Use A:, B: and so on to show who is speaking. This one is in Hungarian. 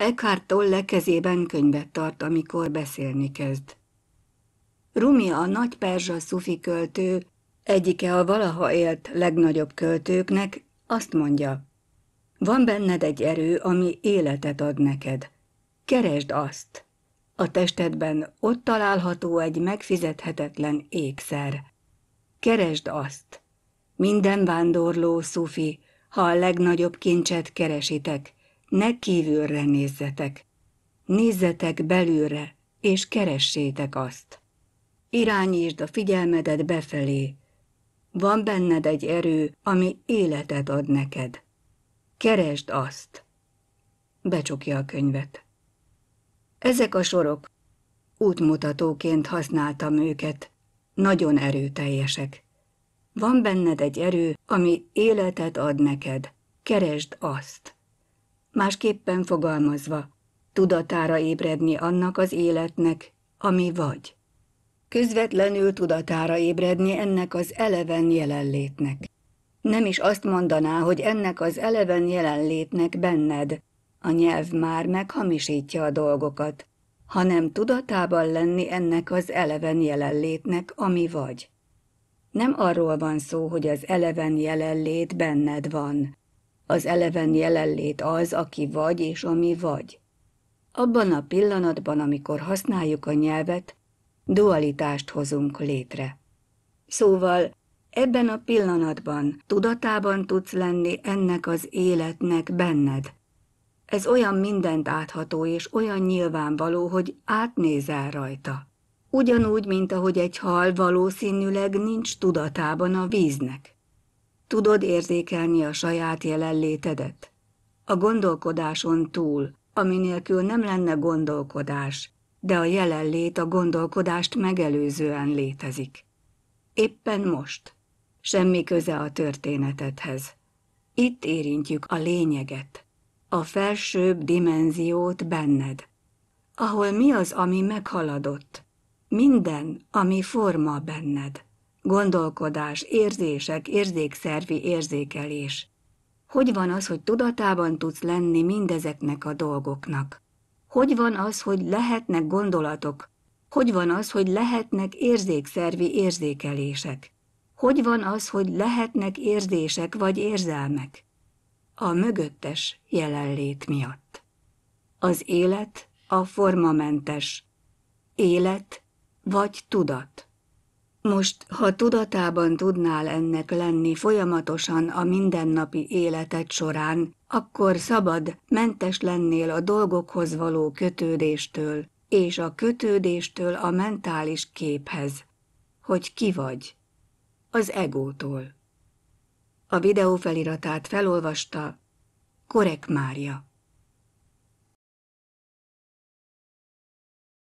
A: Eckhart Tolle kezében könyvet tart, amikor beszélni kezd. Rumi a nagy perzsa szufi költő, egyike a valaha élt legnagyobb költőknek, azt mondja, van benned egy erő, ami életet ad neked. Keresd azt! A testedben ott található egy megfizethetetlen ékszer. Keresd azt! Minden vándorló, szufi, ha a legnagyobb kincset keresitek, ne kívülre nézzetek, nézzetek belőre, és keressétek azt. Irányítsd a figyelmedet befelé. Van benned egy erő, ami életet ad neked. Keresd azt. Becsukja a könyvet. Ezek a sorok útmutatóként használtam őket, nagyon erőteljesek. Van benned egy erő, ami életet ad neked. Keresd azt másképpen fogalmazva, tudatára ébredni annak az életnek, ami vagy. Közvetlenül tudatára ébredni ennek az eleven jelenlétnek. Nem is azt mondaná, hogy ennek az eleven jelenlétnek benned, a nyelv már meghamisítja a dolgokat, hanem tudatában lenni ennek az eleven jelenlétnek, ami vagy. Nem arról van szó, hogy az eleven jelenlét benned van, az eleven jelenlét az, aki vagy és ami vagy. Abban a pillanatban, amikor használjuk a nyelvet, dualitást hozunk létre. Szóval ebben a pillanatban tudatában tudsz lenni ennek az életnek benned. Ez olyan mindent átható és olyan nyilvánvaló, hogy átnézel rajta. Ugyanúgy, mint ahogy egy hal valószínűleg nincs tudatában a víznek. Tudod érzékelni a saját jelenlétedet? A gondolkodáson túl, aminélkül nem lenne gondolkodás, de a jelenlét a gondolkodást megelőzően létezik. Éppen most. Semmi köze a történetedhez. Itt érintjük a lényeget, a felsőbb dimenziót benned, ahol mi az, ami meghaladott, minden, ami forma benned gondolkodás, érzések, érzékszervi érzékelés. Hogy van az, hogy tudatában tudsz lenni mindezeknek a dolgoknak? Hogy van az, hogy lehetnek gondolatok? Hogy van az, hogy lehetnek érzékszervi érzékelések? Hogy van az, hogy lehetnek érzések vagy érzelmek? A mögöttes jelenlét miatt. Az élet a formamentes. Élet vagy tudat. Most, ha tudatában tudnál ennek lenni folyamatosan a mindennapi életed során, akkor szabad, mentes lennél a dolgokhoz való kötődéstől, és a kötődéstől a mentális képhez, hogy ki vagy, az egótól. A videó feliratát felolvasta Korek Mária.